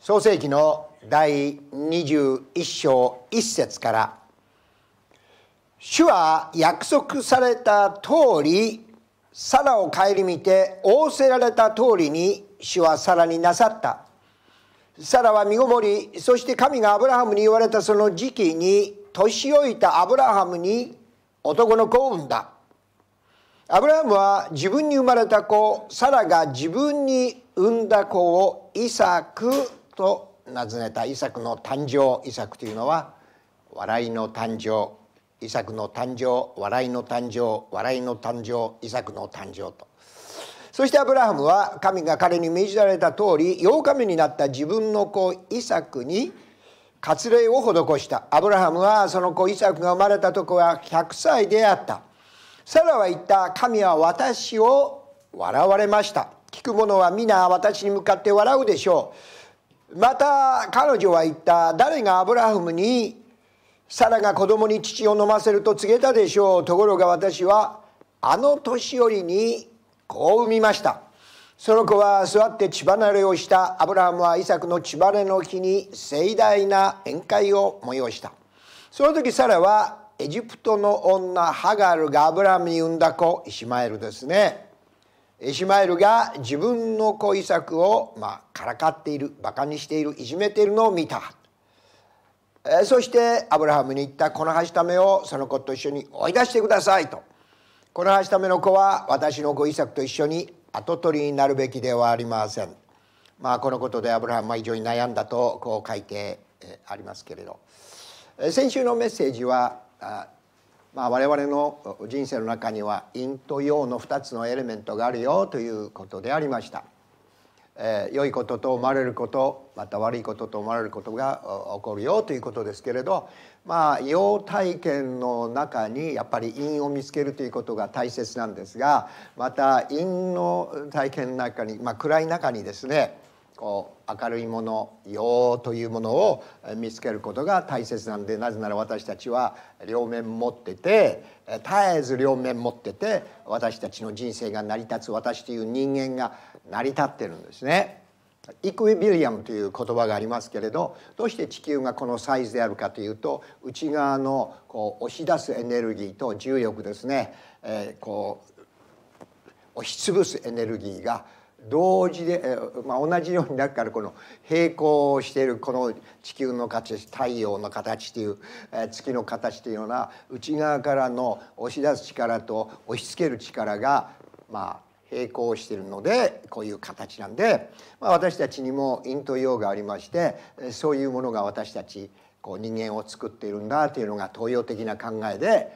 創世紀の第21章1節から主は約束された通りサラを顧みて仰せられた通りに主はサラになさったサラは身ごもりそして神がアブラハムに言われたその時期に年老いたアブラハムに男の子を産んだアブラハムは自分に生まれた子サラが自分に産んだ子をイサクと名付ねたイサクの誕生イサクというのは笑いの誕生イサクの誕生笑いの誕生笑いの誕生イサクの誕生とそしてアブラハムは神が彼に命じられた通り8日目になった自分の子イサクに割礼を施したアブラハムはその子イサクが生まれたとこは100歳であったサラは言った神は私を笑われました聞く者は皆私に向かって笑うでしょうまた彼女は言った誰がアブラハムにサラが子供に乳を飲ませると告げたでしょうところが私はあの年寄りに子を産みましたその子は座って血離れをしたアブラハムはイサクの血離れの日に盛大な宴会を催したその時サラはエジプトの女ハガルがアブラハムに産んだ子イシマエルですねイシュマエルが自分の子イサクを、まあ、からかっているバカにしているいじめているのを見たそしてアブラハムに言ったこのはしためをその子と一緒に追い出してくださいとこのはしための子は私の子イサクと一緒に跡取りになるべきではありません。まあ、このことでアブラハムは非常に悩んだとこう書いてありますけれど先週のメッセージはまあ、我々の人生の中には陰と陽の2つのエレメントがあるよということでありました。えー、良いことと思われることまた悪いことと思われることが起こるよということですけれどまあ陽体験の中にやっぱり陰を見つけるということが大切なんですがまた陰の体験の中に、まあ、暗い中にですねこう明るいもの陽というものを見つけることが大切なんでなぜなら私たちは両面持ってて絶えず両面持ってて私たちの人生が成り立つ私という人間が成り立ってるんですね。イクイビリアムという言葉がありますけれどどうして地球がこのサイズであるかというと内側のこう押し出すエネルギーと重力ですね、えー、こう押しつぶすエネルギーが同時で、まあ、同じようにるからこの平行しているこの地球の形太陽の形という月の形というような内側からの押し出す力と押し付ける力がまあ並行しているのでこういう形なんで、まあ、私たちにも陰と陽がありましてそういうものが私たちこう人間を作っているんだというのが東洋的な考えで、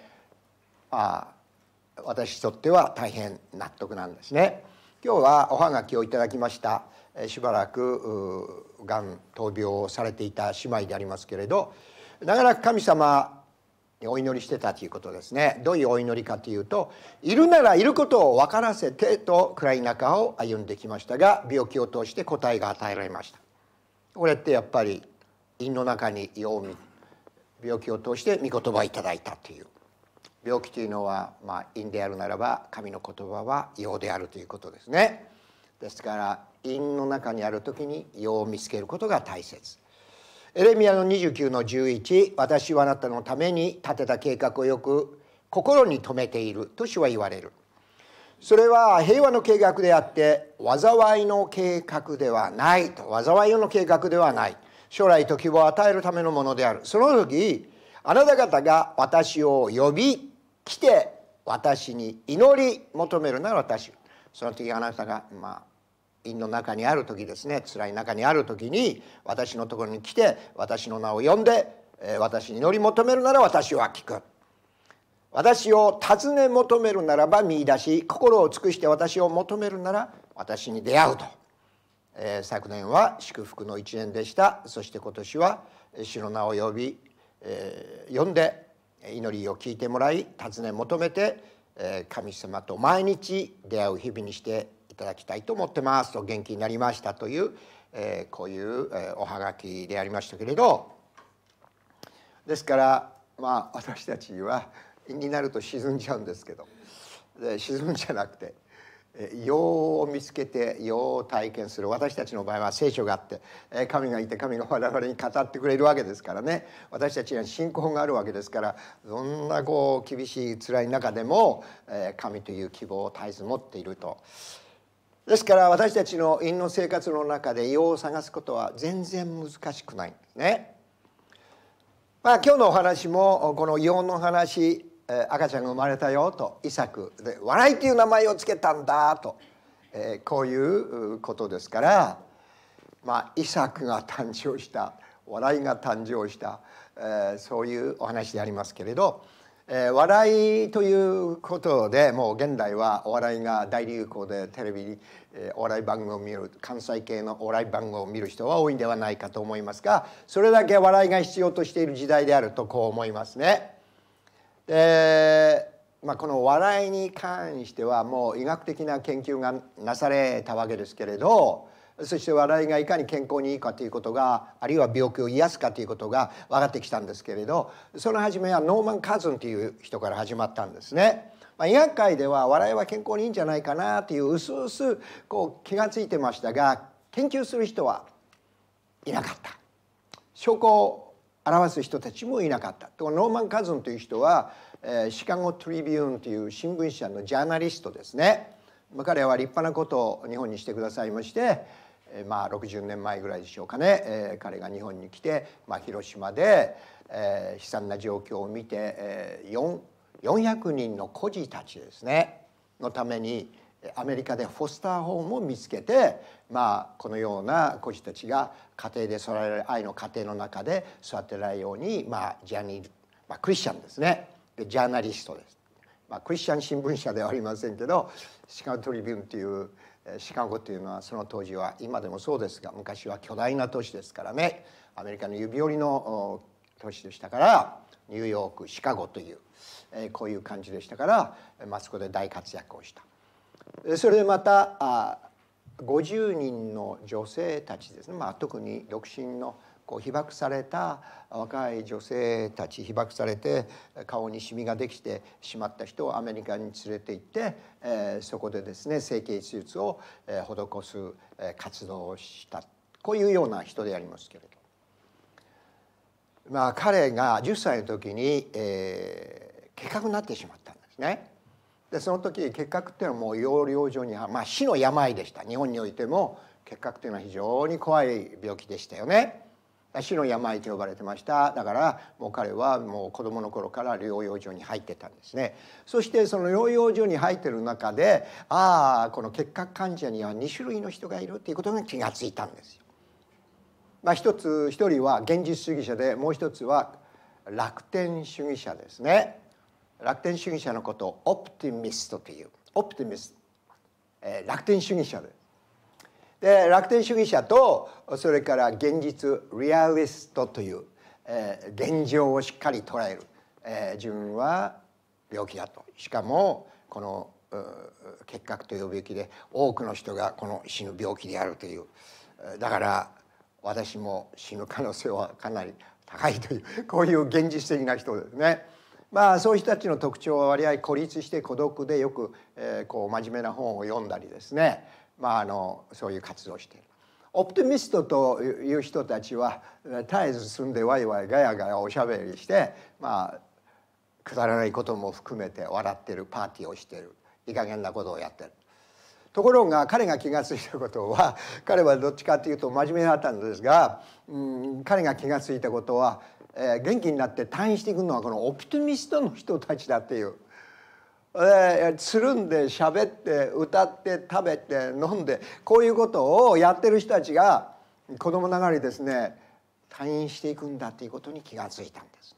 まあ、私にとっては大変納得なんですね。今日はおはがきをいただきましたしばらくがん闘病をされていた姉妹でありますけれど長らく神様にお祈りしてたということですねどういうお祈りかというといるならいることを分からせてと暗い中を歩んできましたが病気を通して答えが与えられましたこれってやっぱり胃の中に病み病気を通して御言葉をいただいたという病気というのは、まあ、であるならば神の言葉は陽であるということですねですから因の中にある時に陽を見つけることが大切エレミアの29の11私はあなたのために立てた計画をよく心に留めていると主は言われるそれは平和の計画であって災いの計画ではないと災いの計画ではない将来時を与えるためのものであるその時あなた方が私を呼び来て私に祈り求めるなら私その時あなたがまあ院の中にある時ですね辛い中にある時に私のところに来て私の名を呼んで私に祈り求めるなら私は聞く私を尋ね求めるならば見出し心を尽くして私を求めるなら私に出会うと、えー、昨年は祝福の一年でしたそして今年は主の名を呼び、えー、呼んで祈りを聞いてもらい尋ね求めて神様と毎日出会う日々にしていただきたいと思ってますと元気になりましたというこういうおはがきでありましたけれどですからまあ私たちはになると沈んじゃうんですけど沈んじゃなくて用を見つけて用を体験する私たちの場合は聖書があって神がいて神が我々に語ってくれるわけですからね私たちには信仰があるわけですからどんなこう厳しい辛い中でも神という希望を絶えず持っていると。ですから私たちの陰の生活の中で用を探すことは全然難しくないんですね。まあ、今日のお話もこの「用の話え赤ちゃんが生まれたよとイサクで笑いという名前を付けたんだと、えこういうことですから、まあ、イサクが誕生した笑いが誕生した、えそういうお話でありますけれど、え笑いということでもう現代はお笑いが大流行でテレビに、えお笑い番組を見る関西系のお笑い番組を見る人は多いんではないかと思いますがそれだけ笑いが必要としている時代であるとこう思いますね。で、まあ、この笑いに関してはもう医学的な研究がなされたわけですけれどそして笑いがいかに健康にいいかということがあるいは病気を癒すかということが分かってきたんですけれどその初めはノーマン・カズンという人から始まったんですね。まあ、医学界では笑いは健康にいいんじゃないかなといううすうすこう気が付いてましたが研究する人はいなかった。証拠表す人たちもいなかった。とノーマン・カズンという人は、えー、シカゴ・トリビューンという新聞社のジャーナリストですね。彼は立派なことを日本にしてくださいまして、えー、まあ60年前ぐらいでしょうかね、えー、彼が日本に来て、まあ、広島で、えー、悲惨な状況を見て、えー、4 400人の孤児たちですねのためにアメリカでフォスターホームを見つけて、まあ、このような孤児たちが家庭で育てられる愛の家庭の中で育てられるように、まあ、ジャニー、まあ、クリスチャンですねでジャーナリストです、まあ、クリスチャン新聞社ではありませんけどシカゴ・トリビューンというシカゴというのはその当時は今でもそうですが昔は巨大な都市ですからねアメリカの指折りの都市でしたからニューヨークシカゴという、えー、こういう感じでしたから、まあ、そこで大活躍をした。それでまた50人の女性たちですね、まあ、特に独身のこう被爆された若い女性たち被爆されて顔にシミができてしまった人をアメリカに連れて行って、えそこでですね整形手術を、施す、活動をしたこういうような人でありますけれど、まあ、彼が10歳の時に、えー、結核になってしまったんですね。でその時結核っていうのはもう養老上には、まあ、死の病でした日本においても結核というのは非常に怖い病気でしたよね。死の病と呼ばれてましただからもう彼はもう子供の頃から療養所に入ってたんですねそしてその療養所に入ってる中でああこの結核患者には2種類の人がいるっていうことに気がついたんですよ。まあ、一つ一人は現実主義者でもう一つは楽天主義者ですね。楽天主義者のことをオプティミストというオプティミスト、えー、楽天主義者でで楽天主義者とそれから現実リアリストという、えー、現状をしっかり捉える、えー、自分は病気だとしかもこの結核という病気で多くの人がこの死ぬ病気であるというだから私も死ぬ可能性はかなり高いというこういう現実的な人ですね。まあ、そういう人たちの特徴は割合孤立して孤独でよく、えー、こう真面目な本を読んだりですね、まあ、あのそういう活動をしている。オプティミストという人たちは絶えず住んでワイワイガヤガヤおしゃべりして、まあ、くだらないことも含めて笑ってるパーティーをしてるいい加減なことをやってる。ところが彼が気が付いたことは彼はどっちかというと真面目だったんですが、うん、彼が気が付いたことはえー、元気になって退院していくのはこのオプティミストの人たちだっていう。えー、つるんで喋って歌って食べて飲んでこういうことをやってる人たちが子供ながらにですね退院していくんだということに気がついたんです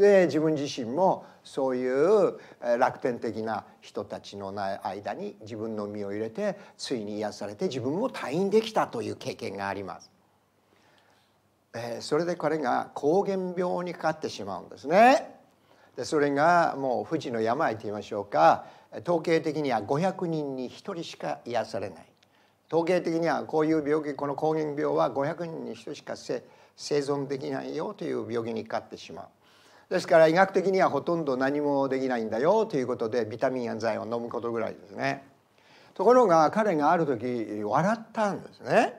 ね。で自分自身もそういう楽天的な人たちの間に自分の身を入れてついに癒されて自分も退院できたという経験があります。えー、それで彼が膠原病にかかってしまうんですね。でそれがもう不治の病と言いましょうか統計的には500人に1人しか癒されない統計的にはこういう病気この膠原病は500人に1人しか生存できないよという病気にかかってしまう。ですから医学的にはほとんど何もできないんだよということでビタミンや剤を飲むことぐらいですね。ところが彼がある時笑ったんですね。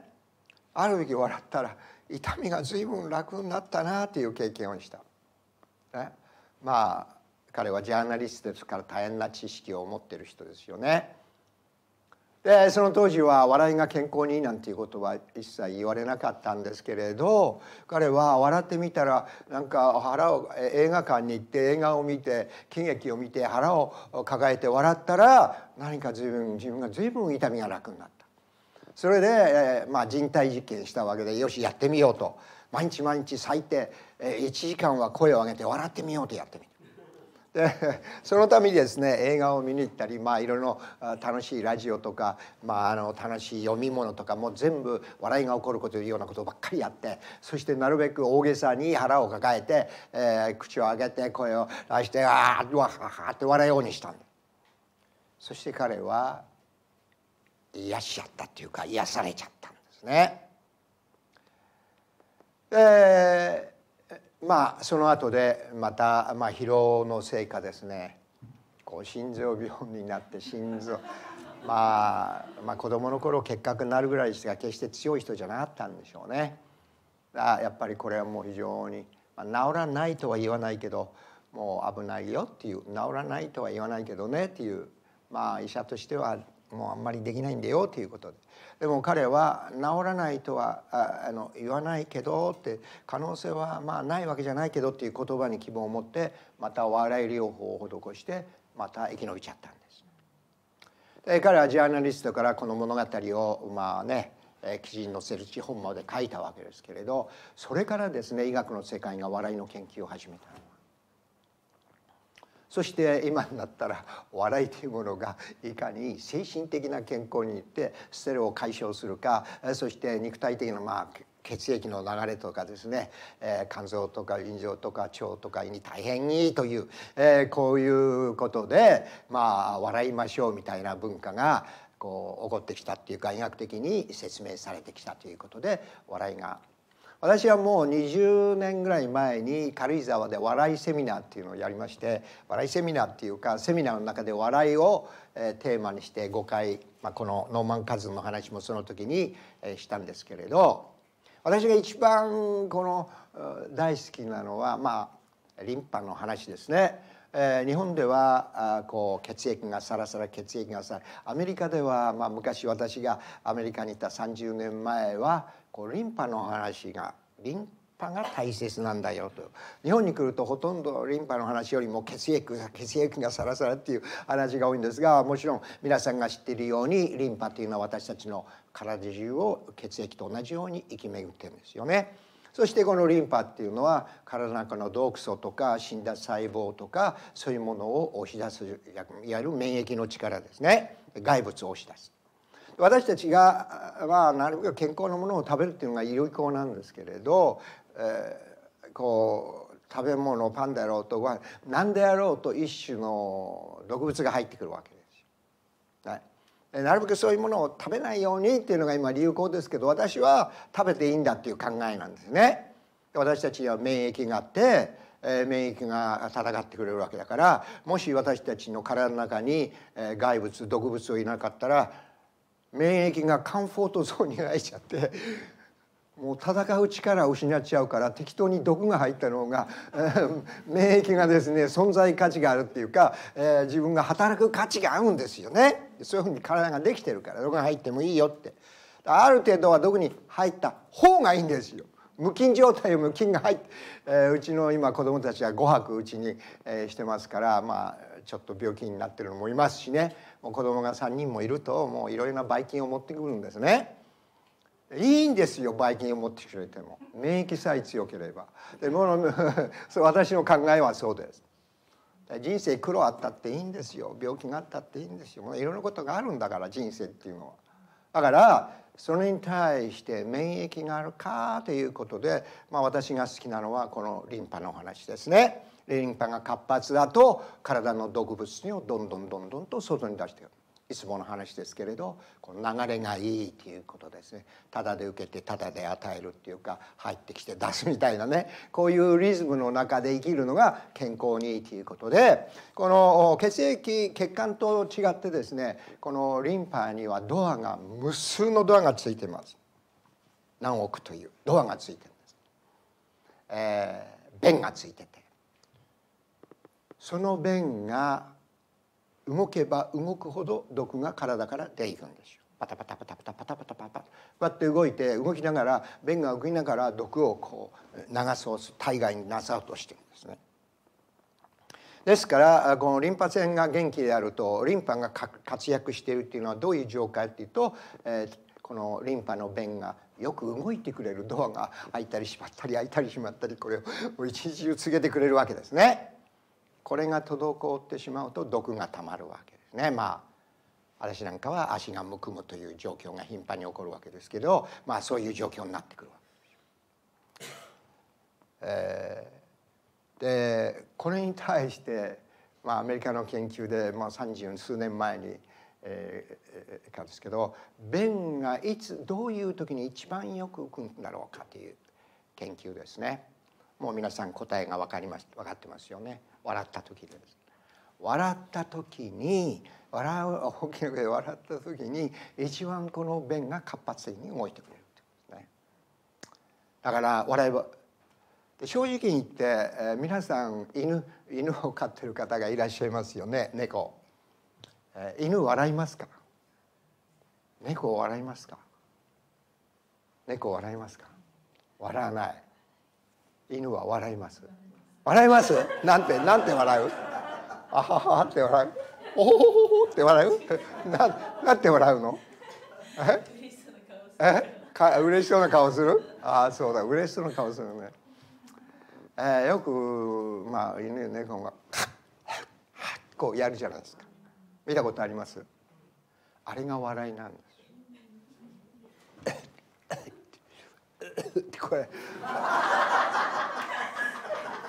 ある時笑ったら痛みが随分楽になったなという経験をした、ね、まあ彼はジャーナリストですから大変な知識を持ってる人ですよね。でその当時は笑いが健康にいいなんていうことは一切言われなかったんですけれど彼は笑ってみたらなんか腹を映画館に行って映画を見て喜劇を見て腹を抱えて笑ったら何か随分自分が随分痛みが楽になった。それで、えー、まあ、人体実験したわけでよしやってみようと毎日毎日最低、えー、1時間は声を上げて笑ってみようとやってみる。で そのためにですね映画を見に行ったり、まあ、いろいろ楽しいラジオとか、まあ、あの楽しい読み物とかも全部笑いが起こるこというようなことばっかりやってそしてなるべく大げさに腹を抱えて、えー、口を上げて声を出して「ああわはは」って笑うようにしたんだそして彼は癒しちゃったっていうか癒されちゃったんですね。えー、まあその後でまた、まあ、疲労のせいかですねこう心臓病になって心臓 まあ、まあ子供の頃結核になるぐらいですが決して強い人じゃなかったんでしょうね。あやっぱりこれはもう非常に、まあ、治らないとは言わないけどもう危ないよっていう治らないとは言わないけどねっていうまあ医者としてはもうあんまりできないんだよということででも彼は治らないとはあの言わないけどって可能性はまあないわけじゃないけどっていう言葉に希望を持ってまた笑い療法を施してまた生き延びちゃったんです。で彼はジャーナリストからこの物語をまあね記事に載せる地本まで書いたわけですけれどそれからですね医学の世界が笑いの研究を始めたんです。そして今になったら笑いというものがいかに精神的な健康にいってステれを解消するかそして肉体的なまあ血液の流れとかですね、えー、肝臓とか腎臓とか腸とかに大変いいという、えー、こういうことでまあ笑いましょうみたいな文化がこう起こってきたっていうか医学的に説明されてきたということで笑いが私はもう20年ぐらい前に軽井沢で笑いセミナーっていうのをやりまして笑いセミナーっていうかセミナーの中で笑いを、テーマにして5回、まあ、このノーマン・カズの話もその時に、したんですけれど私が一番この大好きなのはまあリンパの話ですね。日本ではこう血液がサラサラ血液がサラアメリカでは、まあ、昔私がアメリカにいた30年前はこうリンパの話がリンパが大切なんだよと日本に来るとほとんどリンパの話よりも血液が血液がサラサラっていう話が多いんですがもちろん皆さんが知っているようにリンパというのは私たちの体中を血液と同じように生き巡ってるんですよね。そしてこのリンパっていうのは体の中の毒素とか死んだ細胞とかそういうものを押し出すいわゆる免疫の力ですね外物を押し出す。私たちがはなるべく健康なものを食べるっていうのが有効なんですけれど、えー、こう食べ物パンであろうとご飯何であろうと一種の毒物が入ってくるわけです。はいなるべくそういうものを食べないようにっていうのが今流行ですけど私は食べていいんだっていう考えなんですね。私たちは免疫があって、え免疫が戦ってくれるわけだからもし私たちの体の中に、え害物毒物をいなかったら免疫がカンフォートゾーンに入っちゃってもう戦う力を失っちゃうから適当に毒が入ったのが、免疫がですね存在価値があるっていうか、えー、自分が働く価値があるんですよねそういうふうに体ができてるから毒が入ってもいいよってある程度は毒に入った方がいいんですよ無菌状態無菌が入って、えー、うちの今子供たちは5泊うちに、えー、してますからまあちょっと病気になってるのもいますしねお子供が3人もいるともういろいろなばい菌を持ってくるんですね。いいんですよばい菌を持ってくれても免疫さえ強ければでも 私の考えはそうです人生苦労あったっていいんですよ病気があったっていいんですよいろんなことがあるんだから人生っていうのはだからそれに対して免疫があるかということで、まあ、私が好きなのはこのリンパの話ですね。リンパが活発だと体の毒物をどんどんどんどんと外に出してくいつもの話ですけれどこの流れがいいということですねただで受けてただで与えるっていうか入ってきて出すみたいなねこういうリズムの中で生きるのが健康にいいということでこの血液血管と違ってですねこのリンパにはドアが無数のドアがついてます何億というドアがついてるんです、えー、弁がついててその弁が動けば動くほど毒が体から出ていくんですよ。パタパタパタパタパタパタパタこうやって動いて動きながら便が浮きながら毒をこう流そう体外になさうとしてるんですね。ですからこのリンパ腺が元気であるとリンパが活躍しているっていうのはどういう状態っていうと、えー、このリンパの便がよく動いてくれるドアが開いたり閉まったり開いたり閉まったりこれを一日中告げてくれるわけですね。これが滞ってしまうと毒がたまるわけですね。まあ私なんかは足がむくむという状況が頻繁に起こるわけですけど、まあ、そういう状況になってくるわけです。えー、でこれに対して、まあ、アメリカの研究で、まあ、30数年前に、えー、かですけど便がいつどういう時に一番よく浮くんだろうかという研究ですね。もう皆さん答えが分かりま分かってますよね。笑った時です笑った時に笑う大きな声で笑った時に一番この弁が活発的に動いてくれるですねだから笑えば正直に言って、えー、皆さん犬犬を飼ってる方がいらっしゃいますよね猫、えー、犬笑いますか猫笑いますか猫笑いますか笑わない犬は笑います笑いますなんてなんて笑うあははって笑うおほほほって笑うななんて笑うのええか嬉しそうな顔するああそうだ嬉しそうな顔するね、えー、よくまあ犬猫がこうやるじゃないですか見たことありますあれが笑いなんですこれ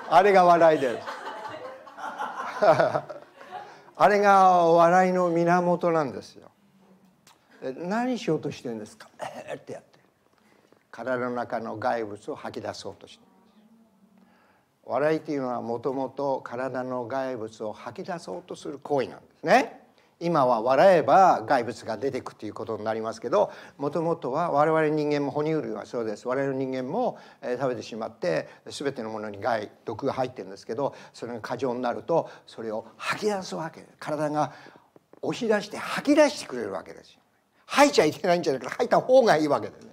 あれが笑いです あれが笑いの源なんですよ何しようとしてるんですか ってやって体の中の外物を吐き出そうとして笑いというのはもともと体の外物を吐き出そうとする行為なんですね今は笑えば外物が出てくということになりますけどもともとは我々人間も哺乳類はそうです我々人間も、え食べてしまって全てのものに害毒が入ってるんですけどそれが過剰になるとそれを吐き出すわけ体が押し出して吐き出してくれるわけですよ。吐いちゃいけないんじゃなくて吐いた方がいいわけです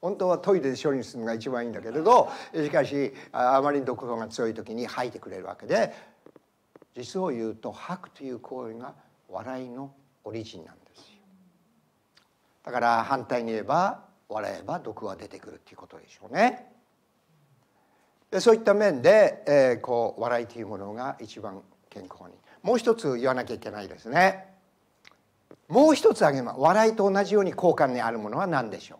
本当はトイレで処理するのが一番いいんだけれどしかしあまりに毒素が強い時に吐いてくれるわけで実を言うと吐くという行為が笑いのオリジンなんですよだから反対に言えば笑えば毒は出てくるっていうことでしょうねでそういった面で、えー、こう笑いというものが一番健康にもう一つ言わなきゃいけないですねもう一つあげます笑いと同じように効果にあるものは何でしょう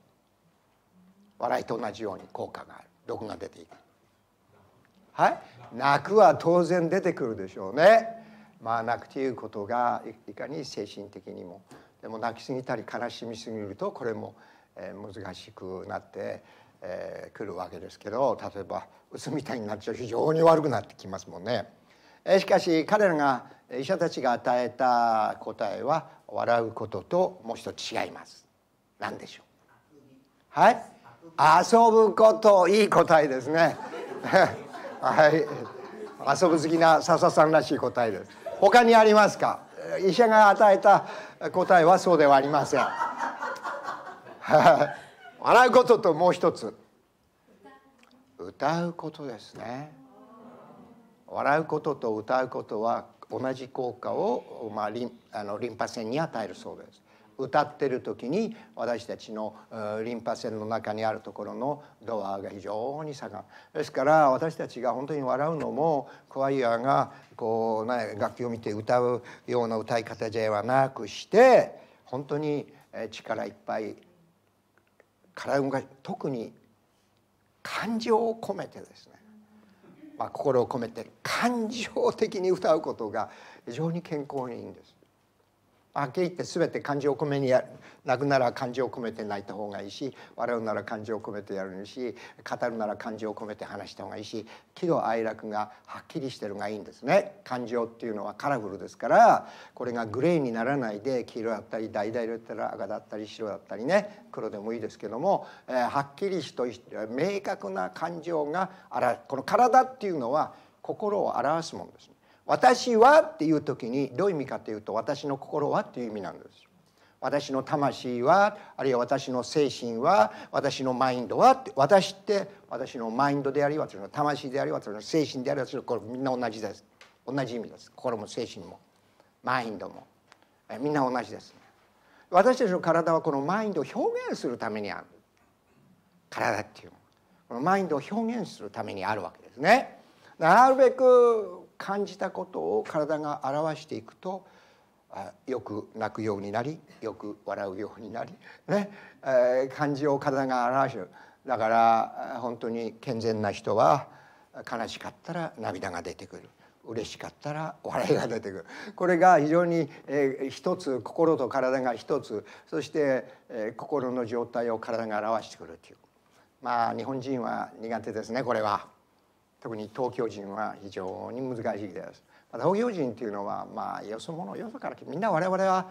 笑いと同じように効果がある毒が出ていくはい泣くは当然出てくるでしょうねまあ、泣くということがいかに精神的にもでも泣きすぎたり悲しみすぎるとこれも、え難しくなって、えくるわけですけど例えばうつみたいになっちゃう非常に悪くなってきますもんね。えしかし彼らが医者たちが与えた答えは笑うことともう一つ違います。何でしょうはい遊ぶこといい答えですね。はい遊ぶ好きな笹さんらしい答えです。他にありますか医者が与えた答えはそうではありません 笑うことともう一つ歌うことですね笑うことと歌うことは同じ効果を、まあ、リンあのリンパ腺に与えるそうです歌ってる時に私たちのリンパ腺の中にあるところのドアが非常に下がるですから私たちが本当に笑うのもクワイアがこう、ね、楽器を見て歌うような歌い方ではなくして本当に力いっぱい体を動かし特に感情を込めてですね、まあ、心を込めて感情的に歌うことが非常に健康にいいんです。はっきり言って全て漢字を込めにやる泣くなら感情を込めて泣いた方がいいし笑うなら感情を込めてやるし語るなら感情を込めて話した方がいいし喜怒哀楽がはっきりしてるがいいんですね感情っていうのはカラフルですからこれがグレーにならないで黄色だったり橙だったら赤だったり白だったりね黒でもいいですけども、えー、はっきりと明確な感情がこの体っていうのは心を表すもんですね。私はっていう時にどういう意味かというと私の心はっていう意味なんです。私の魂はあるいは私の精神は私のマインドは私って私のマインドであり私の魂であり私の精神であり私のこれみんな同じです同じ意味です心も精神もマインドもみんな同じです、私たちの体はこのマインドを表現するためにある体っていうこのマインドを表現するためにあるわけですねなるべく感じたことを体が表していくとあよく泣くようになりよく笑うようになり、ねえー、感情を体が表してるだから本当に健全な人は悲しかったら涙が出てくる嬉しかったら笑いが出てくるこれが非常に、えー、一つ心と体が一つそして、えー、心の状態を体が表してくるというまあ日本人は苦手ですねこれは。特に東京人は非常に難しいです。東京人っていうのはまあよそ者よそからみんな我々は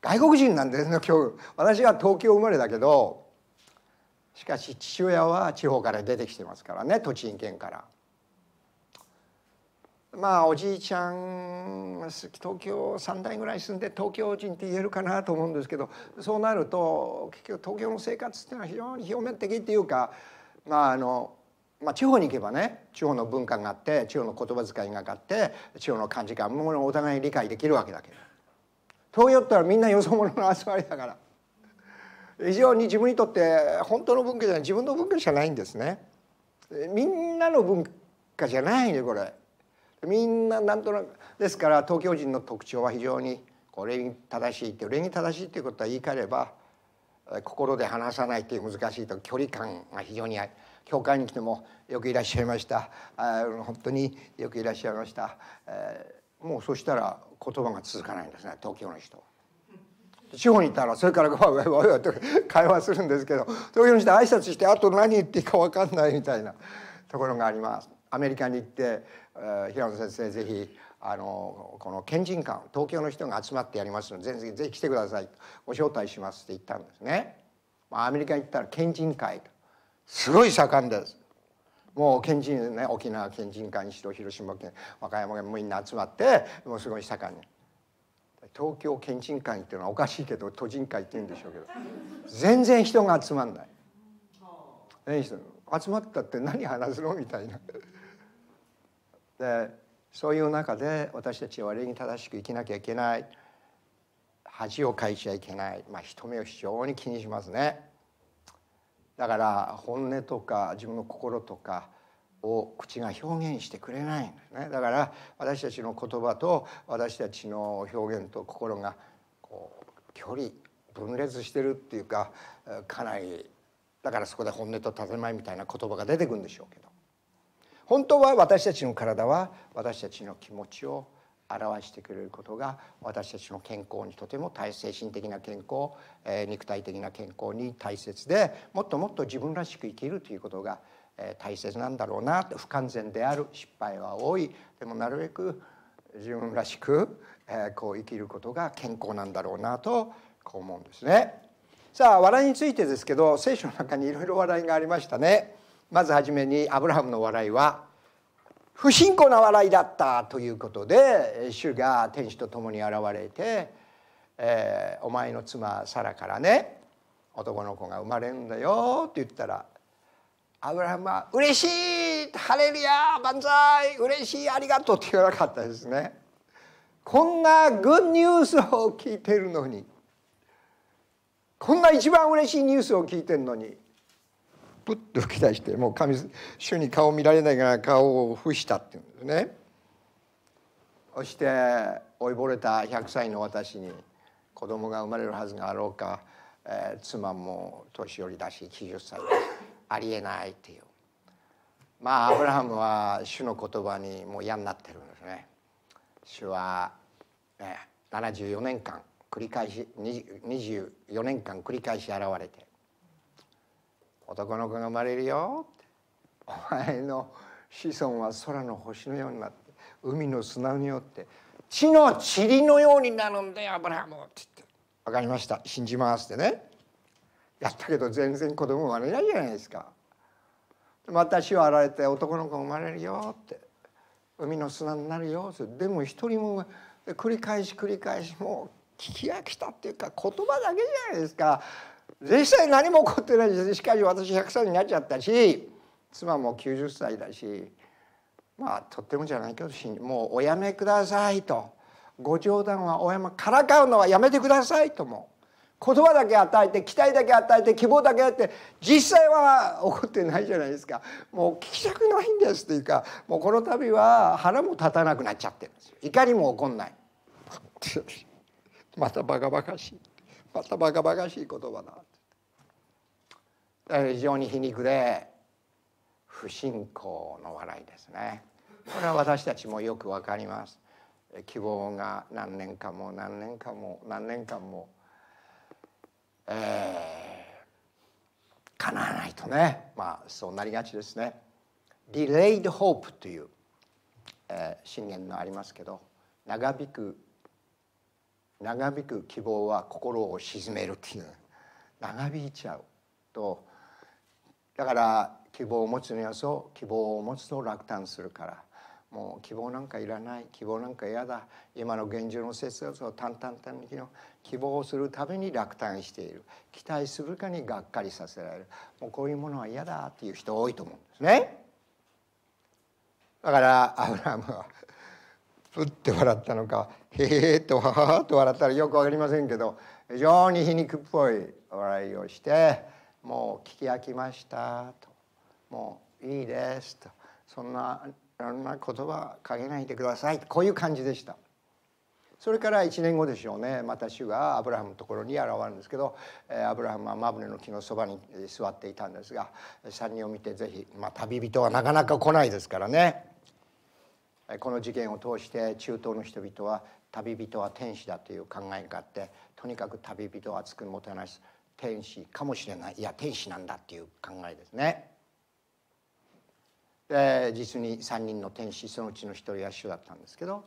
外国人なんですね今日私は東京生まれだけどしかし父親は地方から出てきてますからね栃木県から。まあおじいちゃん東京3代ぐらい住んで東京人って言えるかなと思うんですけどそうなると結局東京の生活っていうのは非常に表面的っていうかまああのまあ、地方に行けばね地方の文化があって地方の言葉遣いがあって地方の感じがもお互い理解できるわけだけど東洋ったらみんなよそ者の集まりだから非常に自分にとって本当の文化じゃない自分の文化じゃないんですね。みんなの文化じゃないねこれ。みんななんとなくですから東京人の特徴は非常にこれに正しいって礼儀正しいっていうことは言い換えれば心で話さないっていう難しいと距離感が非常にある。教会に来てもよくいらっしゃいましたあ本当によくいらっしゃいました、えー、もうそしたら言葉が続かないんですね東京の人地方に行ったらそれからわわわわわと会話するんですけど東京の人挨拶してあと何言っていいか分かんないみたいなところがありますアメリカに行って、えー、平野先生ぜひあのこの県人館東京の人が集まってやりますのでぜひぜひ来てくださいご招待しますって言ったんですね。まあ、アメリカに行ったら県人会とすごい盛んですもう県人ね沖縄県人会にしろ広島県和歌山県もみんな集まってもうすごい盛んに東京県人会っていうのはおかしいけど都人会って言うんでしょうけど全然人が集まんない、集まったって何話すのみたいな。でそういう中で私たちは礼儀正しく生きなきゃいけない恥をかいちゃいけない、まあ、人目を非常に気にしますね。だから本音とか自分の心とかを口が表現してくれないんですねだから私たちの言葉と私たちの表現と心がこう距離分裂してるっていうかかなりだからそこで本音と建前みたいな言葉が出てくるんでしょうけど本当は私たちの体は私たちの気持ちを表してくれることが私たちの健康にとても大精神的な健康、えー、肉体的な健康に大切でもっともっと自分らしく生きるということが、えー、大切なんだろうなと不完全である失敗は多いでもなるべく自分らしく、えー、こう生きることが健康なんだろうなとこう思うんですね。さあ笑いについてですけど聖書の中にいろいろ笑いがありましたね。まずはじめにアブラハムの笑いは不信仰な笑いだったということで主が天使と共に現れて、えー、お前の妻サラからね男の子が生まれるんだよ」って言ったらアブラハムは「嬉しいハレルヤ万歳嬉しいありがとう」って言わなかったですね。こんなグッニュースを聞いてるのにこんな一番嬉しいニュースを聞いてるのにプッと吹き出してもう神主に顔見られないから顔を伏したっていうんですね。そして老いぼれた100歳の私に子供が生まれるはずがあろうか、えー、妻も年寄りだし90歳だしありえないっていうまあアブラハムは主の言葉にもう嫌になってるんですね。主は、え74年間繰り返し24年間繰り返し現れて男の子が生まれるよ」お前の子孫は空の星のようになって海の砂によって地の塵のようになるんだよアブラハム」って言って「分かりました信じます」ってねやったけど全然子供生まれないじゃないですか。また死を洗えて男の子生まれるよって海の砂になるよってでも一人も繰り返し繰り返しもう聞き飽きたっていうか言葉だけじゃないですか実際何も起こってないししかし私100歳になっちゃったし妻も90歳だしまあとってもじゃないけどもうおやめくださいとご冗談はおやめからかうのはやめてくださいとも言葉だけ与えて期待だけ与えて希望だけ与えて実際は起こってないじゃないですかもう聞きたくないんですというかもうこの度は腹も立たなくなっちゃってるんですよ怒りも起こんない またバカバカしいまたバカバカしい言葉だ非常に皮肉で不信仰の笑いですねこれは私たちもよくわかります希望が何年間も何年間も何年間も、えー、叶わないとねまあそうなりがちですね。Delayed Hope という、えー、信玄のありますけど長引く長引く希望は心を鎮めるという長引いちゃうとだから希望を持つにはそう希望を持つと落胆するからもう希望なんかいらない希望なんか嫌だ今の現状の節約を淡々と々の希望をするために落胆している期待するかにがっかりさせられるもうこういうものは嫌だっていう人多いと思うんですね。だからアブラハムは ふって笑ったのかへえとははと笑ったらよく分かりませんけど非常に皮肉っぽい笑いをしてもう聞き飽きました」と「もういいです」と「そんないんな言葉かけないでください」こういう感じでした。それから1年後でしょうねまた主がアブラハムのところに現れるんですけどアブラハムはマブネの木のそばに座っていたんですが3人を見てぜひ、まあ、旅人はなかなか来ないですからねこの事件を通して中東の人々は旅人は天使だという考えがあってとにかく旅人を厚くもてなし天使かもしれないいや天使なんだっていう考えですね。で実に3人の天使そのうちの1人は主だったんですけど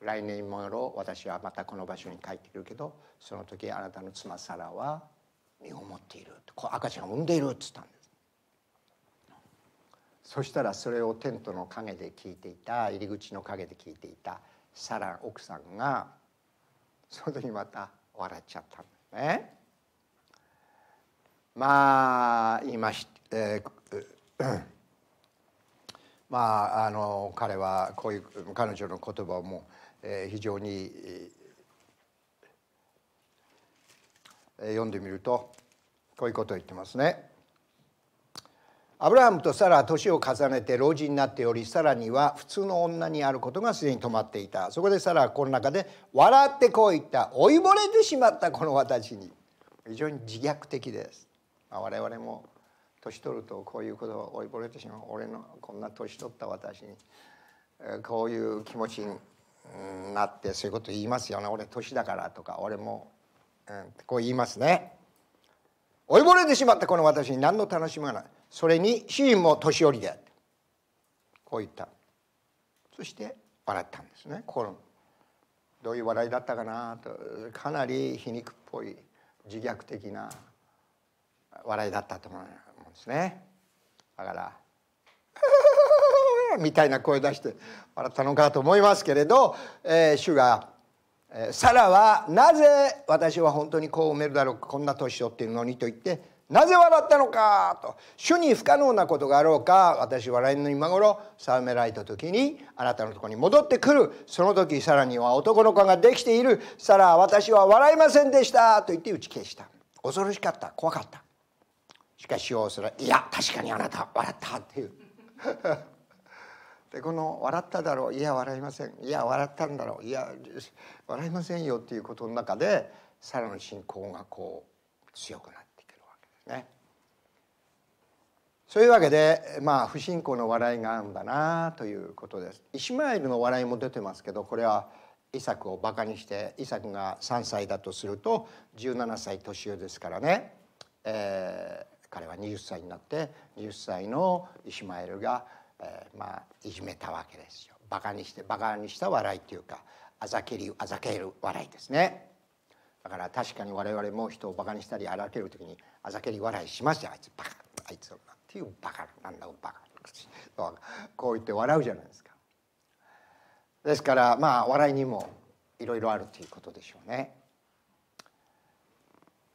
来年もろ私はまたこの場所に帰ってくるけどその時あなたの妻サラは身をもっているこう赤ちゃんを産んでいるっつったんですそしたらそれをテントの陰で聞いていた入り口の陰で聞いていたサラ奥さんがその時また笑っちゃったんですね。まあ今、えー、まああの彼はこういう彼女の言葉も、えー、非常に、えー、読んでみるとこういうことを言ってますね。アブラハムとサラは年を重ねて老人になっておりサラには普通の女にあることがすでに止まっていたそこでサラはこの中で「笑ってこう言った老いぼれてしまったこの私に」非常に自虐的です我々も年取るとこういうことを追いぼれてしまう俺のこんな年取った私にこういう気持ちになってそういうこと言いますよね俺年だからとか俺も、うん、こう言いますね。追いぼれてしまったこの私に何の楽しみがないそれに主人も年寄りでこう言ったそして笑ったんですね心のどういう笑いだったかなとかなり皮肉っぽい自虐的な笑いだったと思うんですねだから「みたいな声出して笑ったのかと思いますけれど、えー、主が「サラはなぜ私は本当にこう埋めるだろうかこんな年取っているのに」と言って「なぜ笑ったのか」と「主に不可能なことがあろうか私笑いの今頃定められた時にあなたのところに戻ってくるその時サラには男の子ができているサラ私は笑いませんでした」と言って打ち消した恐ろしかった怖かったしかし要すいや確かにあなた笑った」っていう でこの「笑っただろういや笑いませんいや笑ったんだろういや笑いませんよ」っていうことの中でさらの信仰がこう強くなってくるわけですね。そういうわけでまあ不信仰の笑いがあるんだなということです。イシュマエルの笑いも出てますけどこれはイサクをバカにしてイサクが3歳だとすると17歳年上ですからね、え彼は20歳になって20歳のイシュマエルが、えー、まあいじめたわけですよバカにしてバカにした笑いというかあざけりあざける笑いですねだから確かに我々も人をバカにしたり荒らける時にあざけり笑いしますよあいつバカあいつなんていうバカなんだバカこう言って笑うじゃないですかですからまあ笑いにもいろいろあるということでしょうね。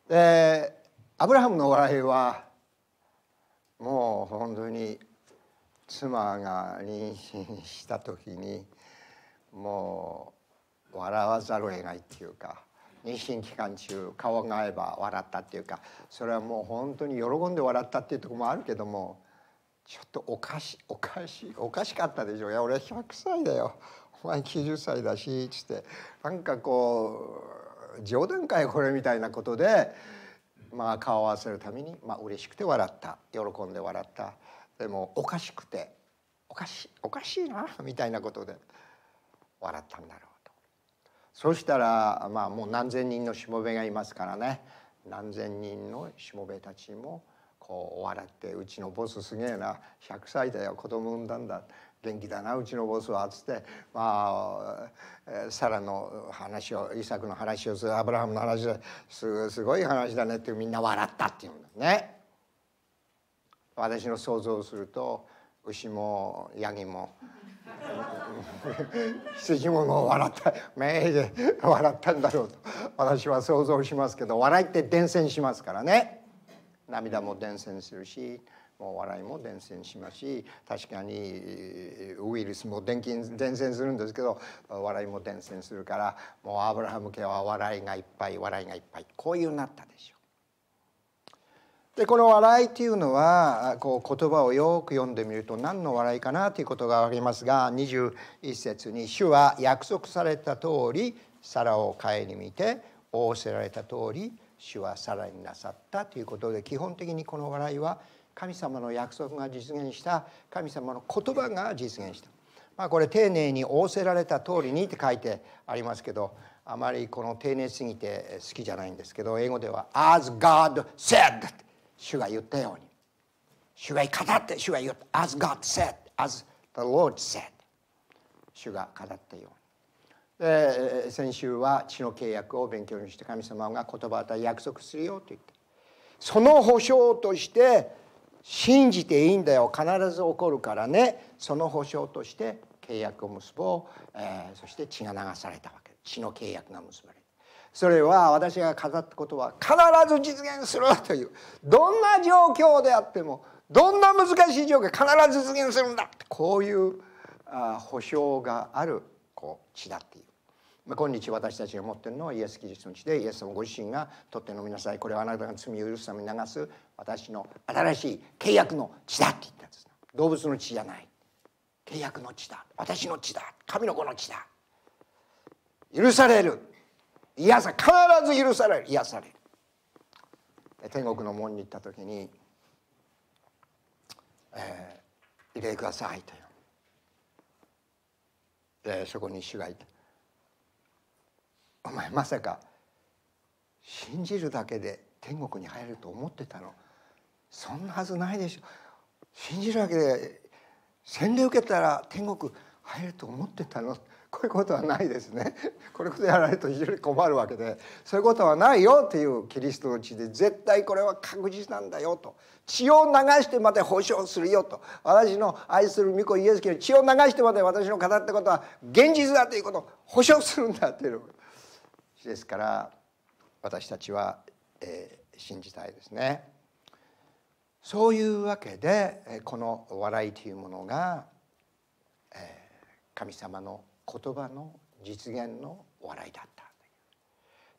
でアブラハムの笑いはもう本当に妻が妊娠した時にもう笑わざるを得ないっていうか妊娠期間中顔が合えば笑ったっていうかそれはもう本当に喜んで笑ったっていうとこもあるけどもちょっとおかしおかしおかしかったでしょいや俺は100歳だよお前90歳だしっつってなんかこう冗談かよこれみたいなことで。まあ、顔を合わせるために、まあ嬉しくて笑った喜んで笑ったでもおかしくておかしおかしいなみたいなことで笑ったんだろうとそうしたら、まあ、もう何千人のしもべがいますからね何千人のしもべたちもこう笑ってうちのボスすげえな100歳だよ子供産んだんだ元気だなうちのボスは」っつってまあサラの話をイサクの話をするアブラハムの話すすごい話だねってみんな笑ったっていうんだね。私の想像すると牛もヤギも 羊ももう笑った目で笑ったんだろうと私は想像しますけど笑いって伝染しますからね涙も伝染するし。もう笑いも伝染しますし確かにウイルスも伝伝染するんですけど笑いも伝染するからもうアブラハム家は笑いがいっぱい笑いがいっぱいこういうなったでしょう。でこの笑いっていうのはこう言葉をよく読んでみると何の笑いかなということが分かりますが21節に「主は約束された通り皿を替えに見て仰せられた通り主は皿になさった」ということで基本的にこの笑いは「神様の約束が実現した神様の言葉が実現した、まあ、これ丁寧に仰せられた通りにって書いてありますけどあまりこの丁寧すぎて好きじゃないんですけど英語では「As God said」主が言ったように主が語って主が言った「As God said」「As the Lord said」主が語ったように。で先週は血の契約を勉強にして神様が言葉を与え約束するよと言ったその保証として信じていいんだよ必ず起こるからねその保証として契約を結ぼう、えー、そして血が流されたわけ血の契約が結ばれるそれは私が語ったことは必ず実現するというどんな状況であってもどんな難しい状況必ず実現するんだこういう保証があるこう血だっていう。ま今日私たちが持っているのはイエス・キリストの血でイエス様ご自身が取って飲みなさいこれはあなたが罪を許すために流す私の新しい契約の血だって言ったんです動物の血じゃない契約の血だ私の血だ神の子の血だ許される癒さ必ず許される癒される天国の門に行った時に「えー、入れてください」とでそこに主がいた「お前まさか信じるだけで天国に入れると思ってたのそんなはずないでしょ信じるわけで洗礼受けたら天国入ると思ってたのこういうことはないですねこれこそやられると非常に困るわけでそういうことはないよっていうキリストの血で絶対これは確実なんだよと血を流してまで保証するよと私の愛する御子イエスの血を流してまで私の語ったことは現実だということを保証するんだというですから私たちは、えー、信じたいですね。そういうわけでこの笑いというものが神様の言葉の実現の笑いだった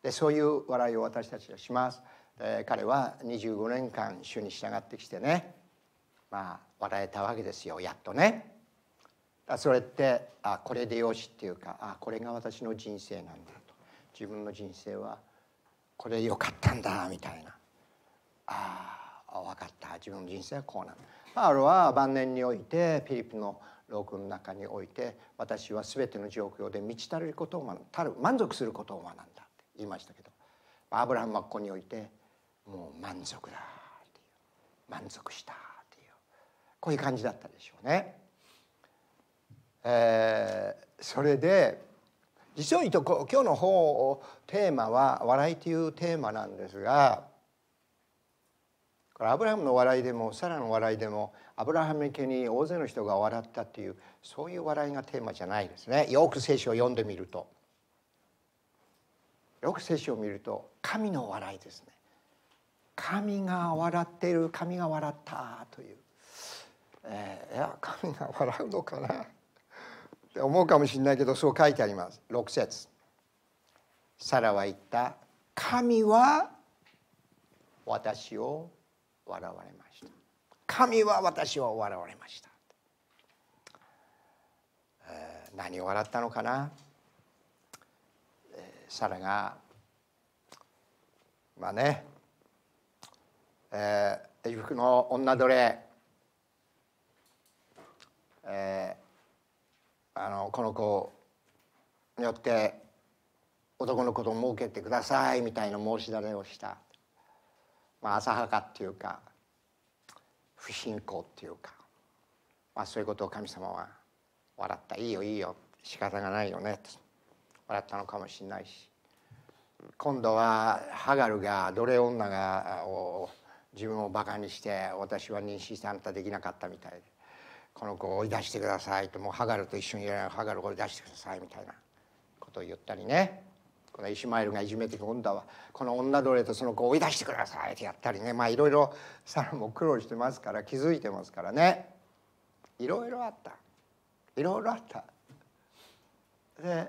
でそういう笑いを私たちはします。彼は25年間主に従ってきてねまあ笑えたわけですよやっとね。それってあこれでよしっていうかあこれが私の人生なんだと自分の人生はこれ良かったんだみたいなあ分かった自分の人生はこうなんだパウロは晩年においてフィリピの牢獄の中において私は全ての状況で満ち足りることを学んだ満足することを学んだって言いましたけどアブラハムはここにおいてもう満足だっていう満足したっていうこういう感じだったでしょうね。えー、それで実を言うと今日の方テーマは「笑い」というテーマなんですがからアブラハムの笑いでもサラの笑いでもアブラハム家に大勢の人が笑ったっていうそういう笑いがテーマじゃないですねよく聖書を読んでみるとよく聖書を見ると神の笑いですね神が笑ってる神が笑ったという、えー、いや神が笑うのかなって思うかもしれないけどそう書いてあります6節サラは言った神は私を笑われました神は私を笑われました、えー、何を笑ったのかな、えー、サラがまあね、えー、エジプの女奴隷、えー、あのこの子によって男の子と儲けてくださいみたいな申し出をした。まあ、浅はかっていうか不信仰っていうか、まあ、そういうことを神様は笑った「いいよいいよ仕方がないよね」と笑ったのかもしれないし今度はハガルが奴隷女がを自分をバカにして「私は妊娠してあんたできなかった」みたいで「この子を追い出してください」と「もうハガルと一緒にいらないハガルを追い出してください」みたいなことを言ったりね。このイシュマエルがいじめてる女はこの女奴隷とその子を追い出してくださいってやったりねまあいろいろサラも苦労してますから気づいてますからねいろいろあったいろいろあったで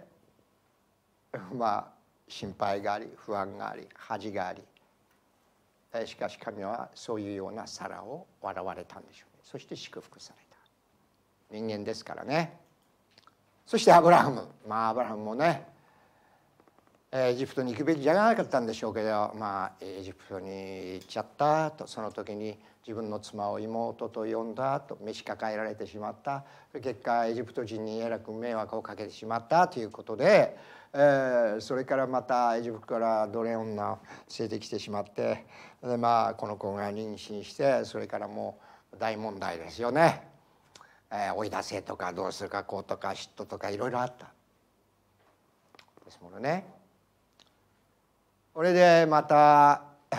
まあ心配があり不安があり恥がありしかし神はそういうようなサラを笑われたんでしょうねそして祝福された人間ですからねそしてアブラハムまあアブラハムもねエジプトに行くべきじゃなかったんでしょうけど、まあ、エジプトに行っちゃったとその時に自分の妻を妹と呼んだと召し抱えられてしまった結果エジプト人にえらく迷惑をかけてしまったということで、えー、それからまたエジプトから奴隷女を連れてきてしまってで、まあ、この子が妊娠してそれからもう大問題ですよね。えー、追い出せとかどうするかこうとか嫉妬とかいろいろあった。ですものね。これでまた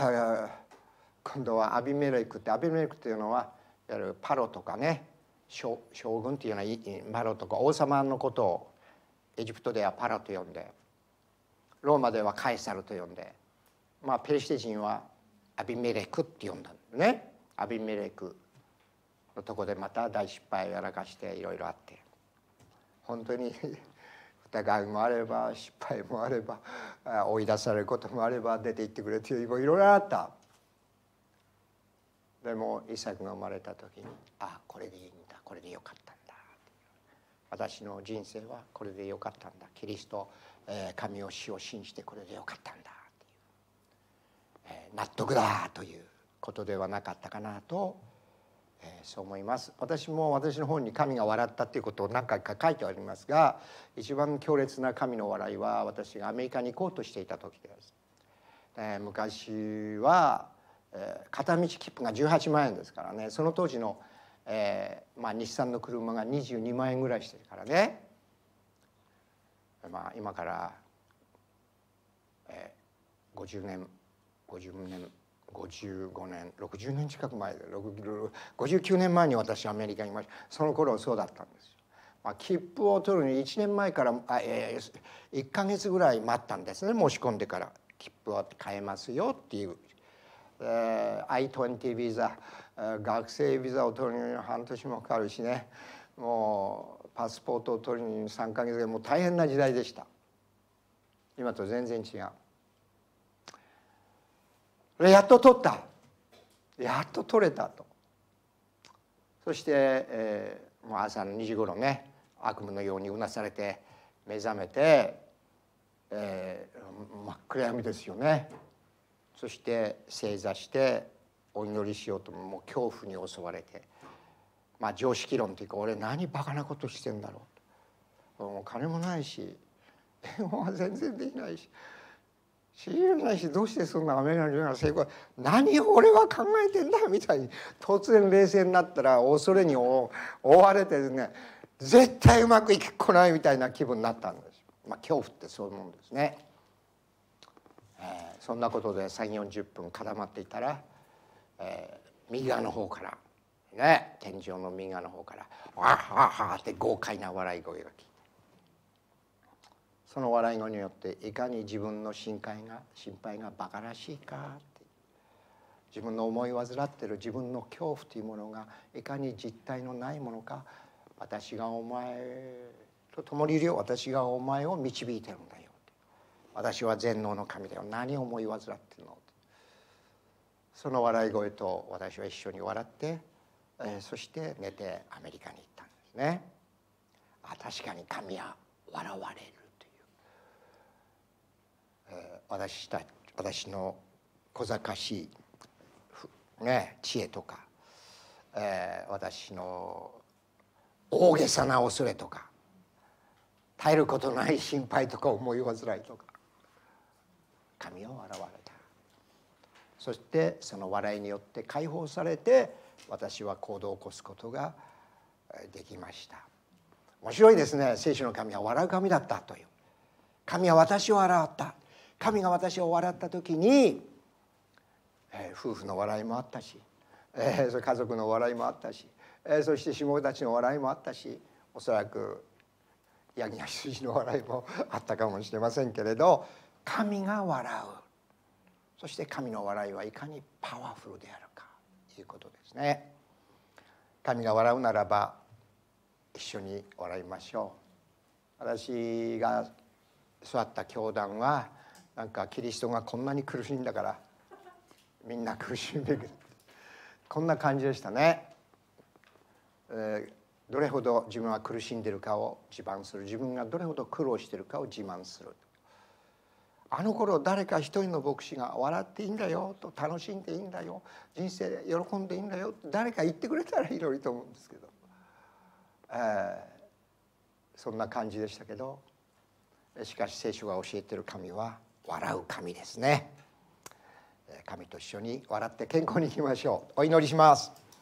今度はアビメレクってアビメレクっていうのはいわゆるパロとかね将軍っていうのはパロとか王様のことをエジプトではパロと呼んでローマではカエサルと呼んで、まあ、ペリシテ人はアビメレクって呼んだんねアビメレクのとこでまた大失敗をやらかしていろいろあって本当に疑いもあれば失敗もあれば追い出されることもあれば出て行ってくれといういろいろあったでもイサクが生まれた時にああこれでいいんだこれでよかったんだ私の人生はこれでよかったんだキリスト、えー、神を死を信じてこれでよかったんだっえ納得だということではなかったかなとえー、そう思います私も私の本に「神が笑った」っていうことを何回か書いてありますが一番強烈な神の笑いは私がアメリカに行こうとしていた時です。えー、昔は、えー、片道切符が18万円ですからねその当時の、えーまあ、日産の車が22万円ぐらいしてるからね、まあ、今から、えー、50年50年55年60年近く前で59年前に私アメリカにいましたその頃そうだったんですよ。まあ、切符を取るに1年前からあ、えー、1か月ぐらい待ったんですね申し込んでから切符を買えますよっていう、えー、I-20 ビザ学生ビザを取るに半年もかかるしねもうパスポートを取るに3か月でもう大変な時代でした今と全然違う。やっと取ったやっと取れたとそして、えー、もう朝の2時頃ね悪夢のようにうなされて目覚めて、えー、真っ暗闇ですよねそして正座してお祈りしようとももう恐怖に襲われてまあ常識論というか俺何バカなことしてんだろうともう金もないし電話は全然できないし知じらないしどうしてそんなアメリカのような成功何を俺は考えてんだみたいに突然冷静になったら恐れに覆われてですね絶対うまくいきこないみたいな気分になったんです。まあ、恐怖ってそういうもんですね、えー、そんなことで3 4 0分固まっていたら、えー、右側の方からね天井の右側の方から「わははは」って豪快な笑い声が聞その笑い語によっていかに自分の心配が心配がバカらしいかって自分の思い患ってる自分の恐怖というものがいかに実体のないものか私がお前と共にいるよ私がお前を導いてるんだよ私は全能の神だよ何を思い患ってるのその笑い声と私は一緒に笑って、えー、そして寝てアメリカに行ったんですねあ確かに神は笑われる私た私の小賢しい、ね、知恵とか、えー、私の大げさな恐れとか耐えることない心配とか思い煩いとか神を笑われたそしてその笑いによって解放されて私は行動を起こすことができました面白いですね聖書の神は笑う神だったという神は私を笑った神が私を笑った時に、えー、夫婦の笑いもあったし、えー、家族の笑いもあったし、えー、そして下たちの笑いもあったしおそらくヤギや羊の笑いもあったかもしれませんけれど神が笑うそして神の笑いはいかにパワフルであるかということですね。神が笑うならば一緒に笑いましょう。私が座った教団はなんかキリストがこんなに苦しいんだからみんな苦しでべきこんな感じでしたね、えー、どれほど自分は苦しんでるかを自慢する自分がどれほど苦労してるかを自慢するあの頃誰か一人の牧師が「笑っていいんだよ」と「楽しんでいいんだよ」「人生で喜んでいいんだよ」誰か言ってくれたらいろいろと思うんですけど、えー、そんな感じでしたけどしかし聖書が教えてる神は「笑う神ですね神と一緒に笑って健康にいきましょうお祈りします